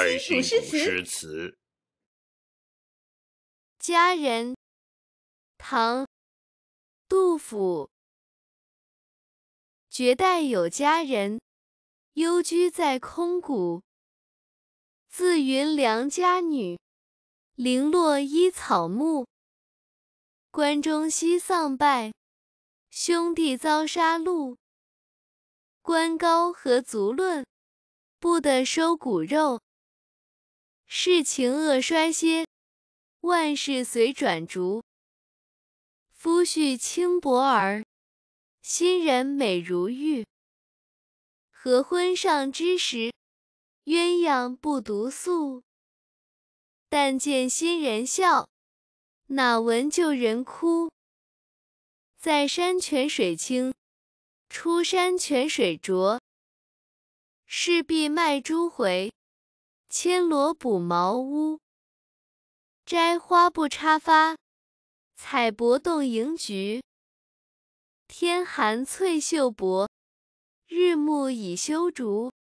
《新楚诗词》《佳人》，唐·杜甫。绝代有佳人，幽居在空谷。自云良家女，零落依草木。关中西丧败，兄弟遭杀戮。官高何足论，不得收骨肉。是情恶衰歇，万事随转烛。夫婿轻薄儿，新人美如玉。合婚上之时，鸳鸯不独宿。但见新人笑，哪闻旧人哭？在山泉水清，出山泉水浊。势必卖猪回。牵萝补茅屋，摘花不插发，采柏动迎菊。天寒翠袖薄，日暮已修竹。